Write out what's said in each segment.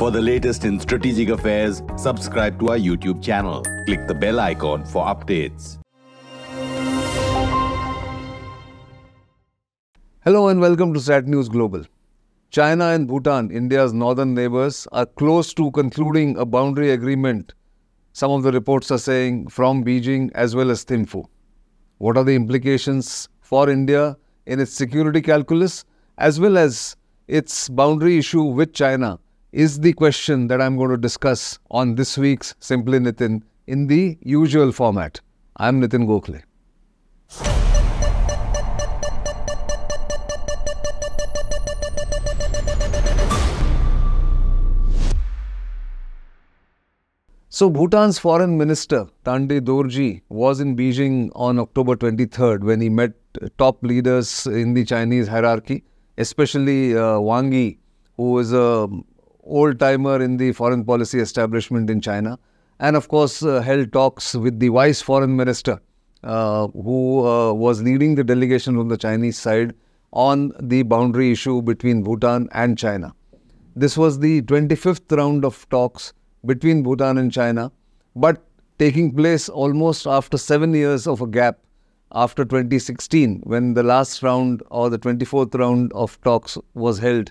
For the latest in strategic affairs, subscribe to our YouTube channel. Click the bell icon for updates. Hello and welcome to SAT News Global. China and Bhutan, India's northern neighbors, are close to concluding a boundary agreement, some of the reports are saying, from Beijing as well as Thimphu. What are the implications for India in its security calculus as well as its boundary issue with China? is the question that I'm going to discuss on this week's Simply Nitin in the usual format. I'm Nitin Gokhale. So, Bhutan's foreign minister, Tande Dorji, was in Beijing on October 23rd when he met top leaders in the Chinese hierarchy, especially uh, Wang Yi, who is a old timer in the foreign policy establishment in China, and of course, uh, held talks with the vice foreign minister uh, who uh, was leading the delegation from the Chinese side on the boundary issue between Bhutan and China. This was the 25th round of talks between Bhutan and China, but taking place almost after seven years of a gap after 2016, when the last round or the 24th round of talks was held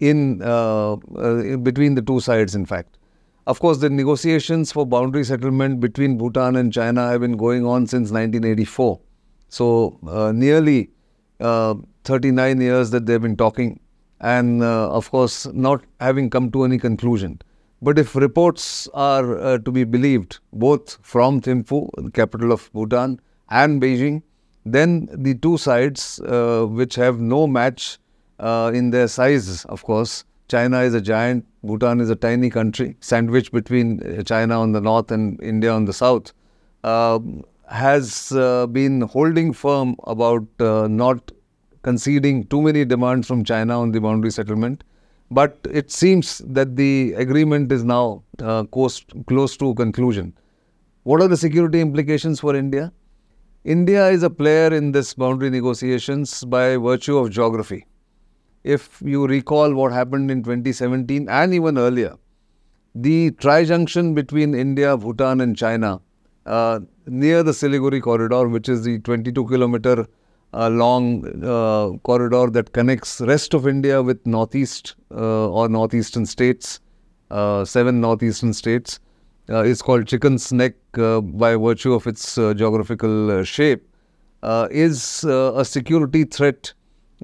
in, uh, uh, in between the two sides, in fact. Of course, the negotiations for boundary settlement between Bhutan and China have been going on since 1984. So, uh, nearly uh, 39 years that they've been talking, and uh, of course, not having come to any conclusion. But if reports are uh, to be believed, both from Thimphu, the capital of Bhutan, and Beijing, then the two sides, which have no match uh, in their size, of course. China is a giant, Bhutan is a tiny country, sandwiched between uh, China on the north and India on the south, uh, has uh, been holding firm about uh, not conceding too many demands from China on the boundary settlement. But it seems that the agreement is now uh, close to conclusion. What are the security implications for India? India is a player in this boundary negotiations by virtue of geography if you recall what happened in 2017 and even earlier, the trijunction between India, Bhutan, and China uh, near the Siliguri corridor, which is the 22 kilometer uh, long uh, corridor that connects rest of India with northeast uh, or northeastern states, uh, seven northeastern states, uh, is called Chicken's Neck by virtue of its geographical shape. is a security threat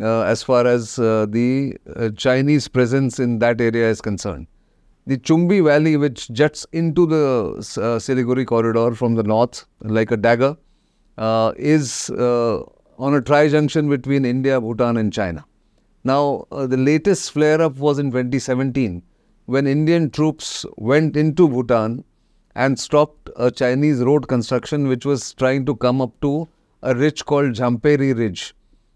uh, as far as uh, the uh, Chinese presence in that area is concerned. The Chumbi Valley, which juts into the Siliguri corridor from the north like a dagger, is on a tri-junction between India, Bhutan and China. Now, uh, the latest flare-up was in 2017 when Indian troops went into Bhutan and stopped a Chinese road construction which was trying to come up to a ridge called Jamperi Ridge,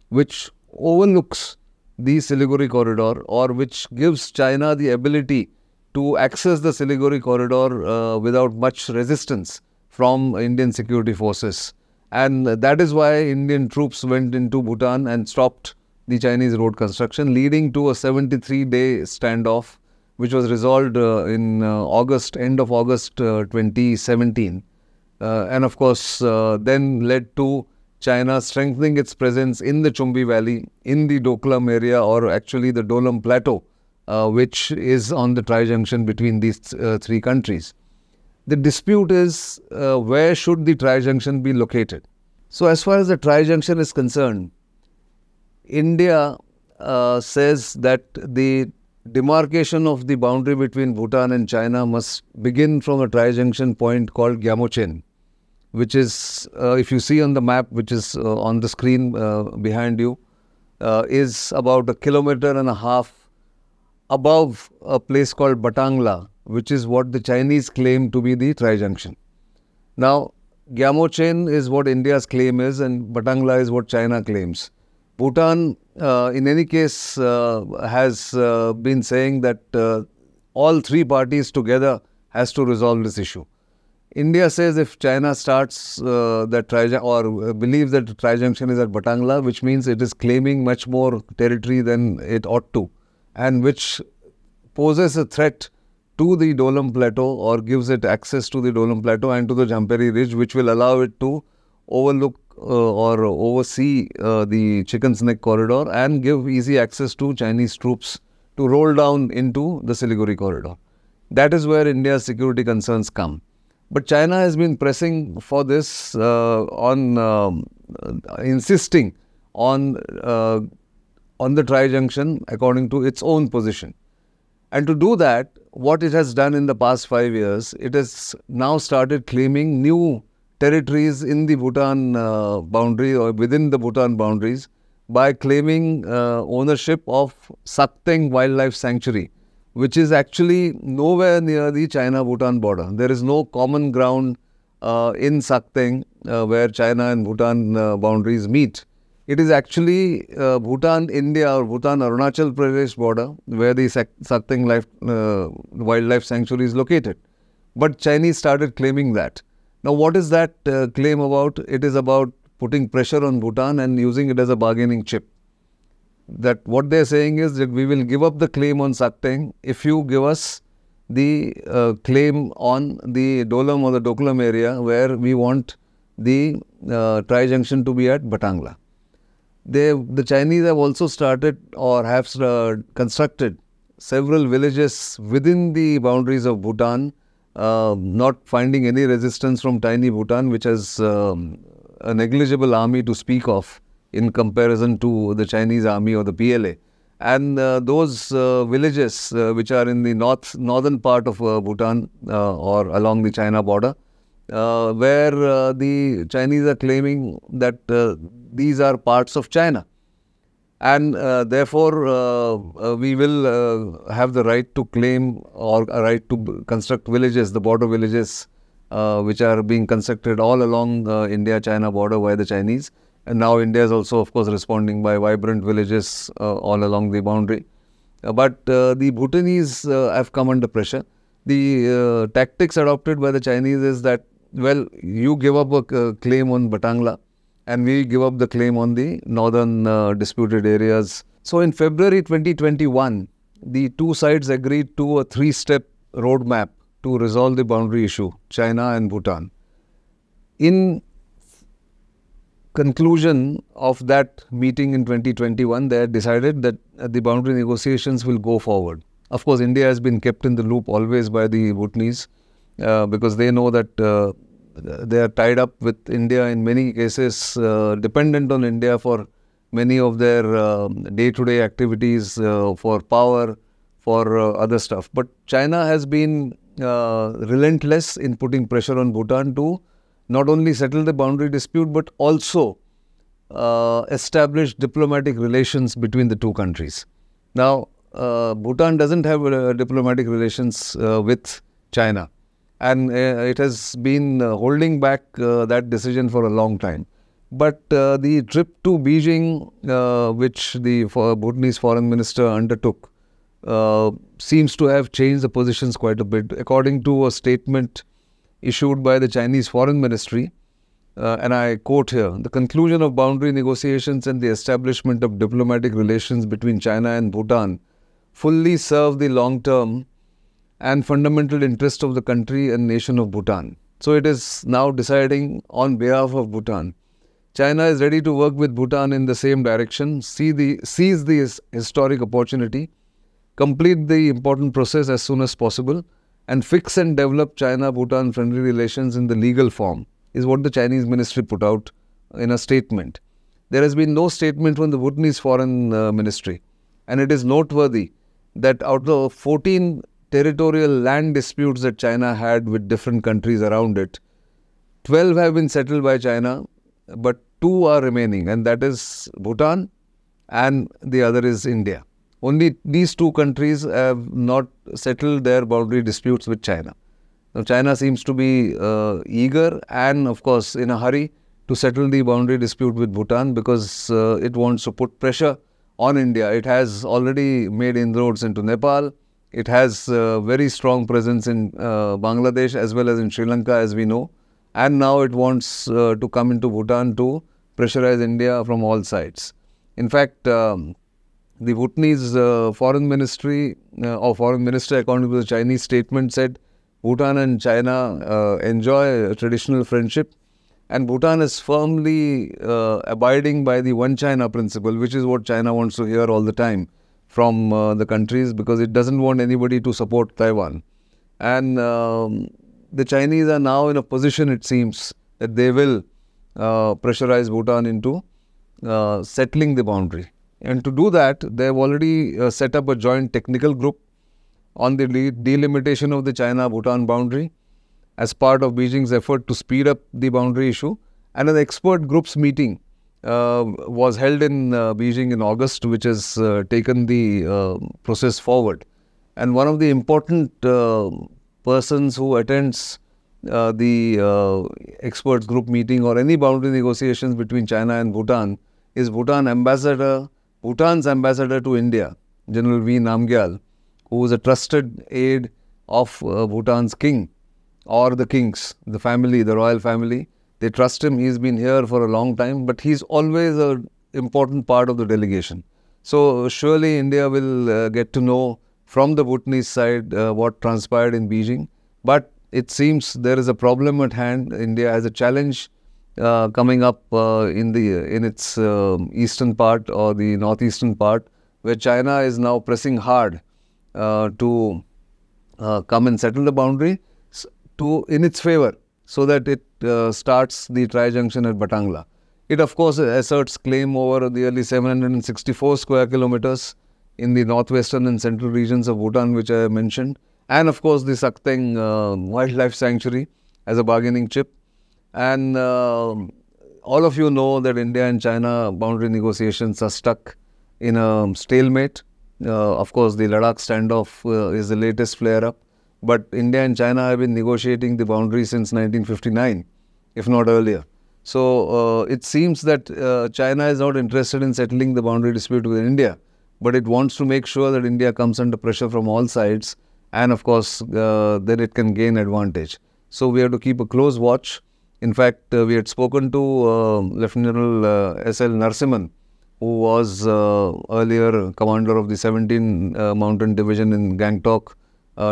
which overlooks the Siliguri corridor or which gives China the ability to access the Siliguri corridor uh, without much resistance from Indian security forces. And that is why Indian troops went into Bhutan and stopped the Chinese road construction, leading to a 73 day standoff, which was resolved uh, in uh, August, end of August uh, 2017. Uh, and of course, uh, then led to China strengthening its presence in the Chumbi Valley, in the Doklam area, or actually the Dolam Plateau, uh, which is on the tri-junction between these uh, three countries. The dispute is uh, where should the tri-junction be located? So as far as the tri-junction is concerned, India uh, says that the demarcation of the boundary between Bhutan and China must begin from a tri-junction point called Gyamuchen which is, uh, if you see on the map, which is uh, on the screen uh, behind you, is about a kilometer and a half above a place called Batangla, which is what the Chinese claim to be the trijunction. Now, Gyamo chain is what India's claim is, and Batangla is what China claims. Bhutan, uh, in any case, uh, has uh, been saying that all three parties together has to resolve this issue. India says if China starts uh, that or believes that the trijunction is at Batangla, which means it is claiming much more territory than it ought to, and which poses a threat to the Dolam Plateau or gives it access to the Dolam Plateau and to the Jamperi Ridge, which will allow it to overlook uh, or oversee uh, the Chicken's Neck corridor and give easy access to Chinese troops to roll down into the Siliguri corridor. That is where India's security concerns come. But China has been pressing for this uh, on uh, insisting on uh, on the trijunction according to its own position. And to do that, what it has done in the past five years, it has now started claiming new territories in the Bhutan uh, boundary or within the Bhutan boundaries by claiming uh, ownership of Sakteng Wildlife Sanctuary, which is actually nowhere near the China-Bhutan border. There is no common ground uh, in Sakteng uh, where China and Bhutan uh, boundaries meet. It is actually uh, Bhutan-India or Bhutan-Arunachal Pradesh border where the Sakteng life, uh, Wildlife Sanctuary is located. But Chinese started claiming that. Now, what is that uh, claim about? It is about putting pressure on Bhutan and using it as a bargaining chip that what they're saying is that we will give up the claim on Sakteng if you give us the uh, claim on the Dolam or the Dokulam area where we want the uh, tri-junction to be at Batangla. They, the Chinese have also started or have uh, constructed several villages within the boundaries of Bhutan, uh, not finding any resistance from tiny Bhutan, which has um, a negligible army to speak of in comparison to the Chinese army or the PLA. And uh, those uh, villages uh, which are in the north northern part of uh, Bhutan uh, or along the China border, where the Chinese are claiming that these are parts of China. And therefore, we will have the right to claim or a right to construct villages, the border villages, which are being constructed all along the India-China border by the Chinese and now India is also, of course, responding by vibrant villages uh, all along the boundary. Uh, but uh, the Bhutanese have come under pressure. The tactics adopted by the Chinese is that, well, you give up a claim on Batangla and we give up the claim on the northern uh, disputed areas. So in February 2021, the two sides agreed to a three-step roadmap to resolve the boundary issue, China and Bhutan. In conclusion of that meeting in 2021, they decided that uh, the boundary negotiations will go forward. Of course, India has been kept in the loop always by the Bhutanese uh, because they know that uh, they are tied up with India in many cases, uh, dependent on India for many of their day to day activities uh, for power, for uh, other stuff. But China has been relentless in putting pressure on Bhutan to not only settle the boundary dispute but also uh, establish diplomatic relations between the two countries. Now, uh, Bhutan doesn't have uh, diplomatic relations uh, with China, and uh, it has been uh, holding back that decision for a long time. But the trip to Beijing, which the Bhutanese foreign minister undertook, seems to have changed the positions quite a bit. According to a statement issued by the Chinese Foreign Ministry. Uh, and I quote here the conclusion of boundary negotiations and the establishment of diplomatic relations between China and Bhutan fully serve the long term and fundamental interest of the country and nation of Bhutan. So it is now deciding on behalf of Bhutan. China is ready to work with Bhutan in the same direction, see the, seize this historic opportunity, complete the important process as soon as possible, and fix and develop China Bhutan friendly relations in the legal form, is what the Chinese ministry put out in a statement. There has been no statement from the Bhutanese foreign uh, ministry, and it is noteworthy that out of 14 territorial land disputes that China had with different countries around it, 12 have been settled by China, but two are remaining, and that is Bhutan and the other is India only these two countries have not settled their boundary disputes with China. Now, China seems to be uh, eager and, of course, in a hurry to settle the boundary dispute with Bhutan because uh, it wants to put pressure on India. It has already made inroads into Nepal. It has a uh, very strong presence in uh, Bangladesh as well as in Sri Lanka, as we know. And now it wants uh, to come into Bhutan to pressurize India from all sides. In fact, um, the Bhutanese uh, foreign ministry uh, or foreign minister, according to the Chinese statement, said Bhutan and China uh, enjoy traditional friendship, and Bhutan is firmly uh, abiding by the one China principle, which is what China wants to hear all the time from uh, the countries because it doesn't want anybody to support Taiwan. And um, the Chinese are now in a position, it seems, that they will uh, pressurize Bhutan into uh, settling the boundary. And to do that, they've already uh, set up a joint technical group on the delimitation of the China-Bhutan boundary as part of Beijing's effort to speed up the boundary issue. And an expert groups meeting uh, was held in uh, Beijing in August, which has uh, taken the uh, process forward. And one of the important uh, persons who attends uh, the uh, experts group meeting or any boundary negotiations between China and Bhutan is Bhutan ambassador Bhutan's ambassador to India, General V. Namgyal, who was a trusted aide of uh, Bhutan's king or the kings, the family, the royal family. They trust him. He's been here for a long time, but he's always an important part of the delegation. So surely India will uh, get to know from the Bhutanese side uh, what transpired in Beijing. But it seems there is a problem at hand. India has a challenge uh, coming up uh, in the in its uh, eastern part or the northeastern part, where China is now pressing hard uh, to uh, come and settle the boundary to in its favor, so that it starts the tri-junction at Batangla. It of course asserts claim over the early 764 square kilometers in the northwestern and central regions of Bhutan, which I mentioned, and of course the Sakteng Wildlife Sanctuary as a bargaining chip. And uh, all of you know that India and China boundary negotiations are stuck in a stalemate. Uh, of course, the Ladakh standoff uh, is the latest flare up. But India and China have been negotiating the boundary since 1959, if not earlier. So uh, it seems that uh, China is not interested in settling the boundary dispute with India, but it wants to make sure that India comes under pressure from all sides and of course uh, that it can gain advantage. So we have to keep a close watch in fact, uh, we had spoken to uh, Lieutenant General uh, S.L. Narsiman, who was earlier commander of the 17 Mountain Division in Gangtok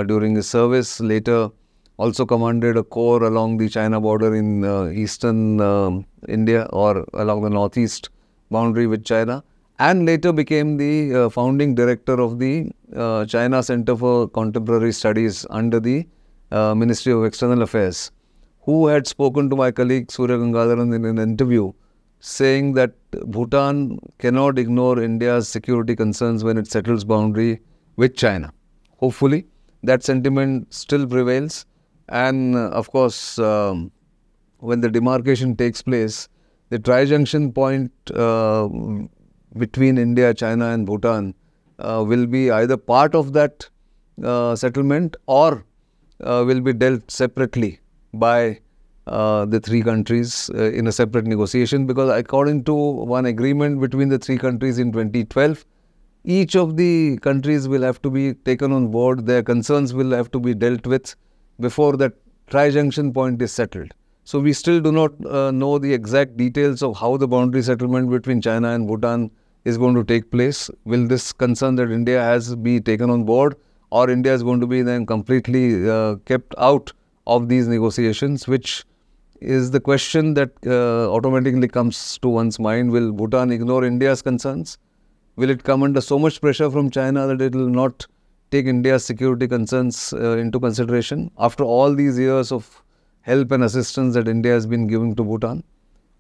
during his service, later also commanded a corps along the China border in uh, eastern um, India or along the northeast boundary with China, and later became the uh, founding director of the uh, China Center for Contemporary Studies under the Ministry of External Affairs who had spoken to my colleague Surya Gangadharan in an interview saying that Bhutan cannot ignore India's security concerns when it settles boundary with China. Hopefully, that sentiment still prevails. And uh, of course, um, when the demarcation takes place, the trijunction point uh, between India, China, and Bhutan uh, will be either part of that uh, settlement or uh, will be dealt separately by uh, the three countries uh, in a separate negotiation because according to one agreement between the three countries in 2012, each of the countries will have to be taken on board, their concerns will have to be dealt with before that tri-junction point is settled. So we still do not uh, know the exact details of how the boundary settlement between China and Bhutan is going to take place. Will this concern that India has be taken on board or India is going to be then completely uh, kept out of these negotiations, which is the question that uh, automatically comes to one's mind. Will Bhutan ignore India's concerns? Will it come under so much pressure from China that it will not take India's security concerns uh, into consideration after all these years of help and assistance that India has been giving to Bhutan?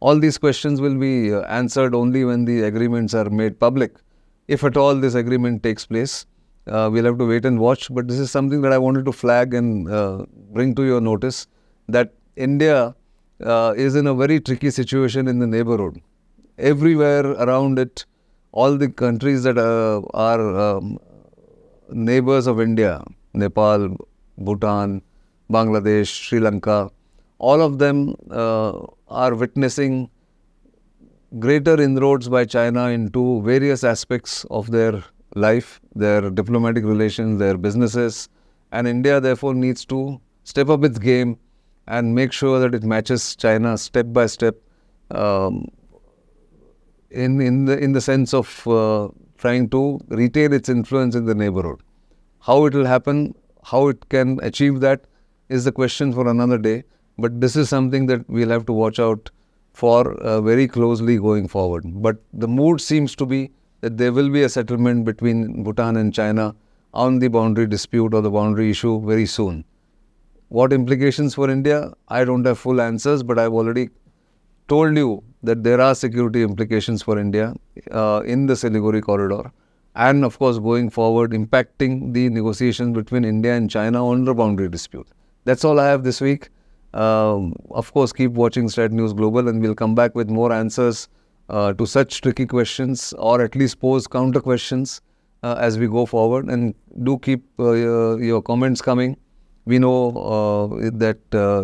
All these questions will be uh, answered only when the agreements are made public, if at all this agreement takes place. Uh, we'll have to wait and watch. But this is something that I wanted to flag and uh, bring to your notice that India uh, is in a very tricky situation in the neighborhood. Everywhere around it, all the countries that uh, are um, neighbors of India, Nepal, Bhutan, Bangladesh, Sri Lanka, all of them uh, are witnessing greater inroads by China into various aspects of their life, their diplomatic relations, their businesses. And India, therefore, needs to step up its game and make sure that it matches China step by step um, in, in, the, in the sense of uh, trying to retain its influence in the neighborhood. How it will happen, how it can achieve that is the question for another day. But this is something that we'll have to watch out for uh, very closely going forward. But the mood seems to be that there will be a settlement between Bhutan and China on the boundary dispute or the boundary issue very soon. What implications for India? I don't have full answers, but I've already told you that there are security implications for India uh, in the Siliguri corridor. And of course, going forward, impacting the negotiations between India and China on the boundary dispute. That's all I have this week. Um, of course, keep watching Strat News Global, and we'll come back with more answers uh, to such tricky questions or at least pose counter questions uh, as we go forward. And do keep uh, your, your, comments coming. We know that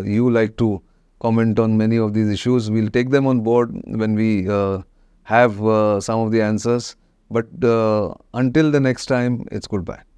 you like to comment on many of these issues. We'll take them on board when we have some of the answers. But until the next time, it's goodbye.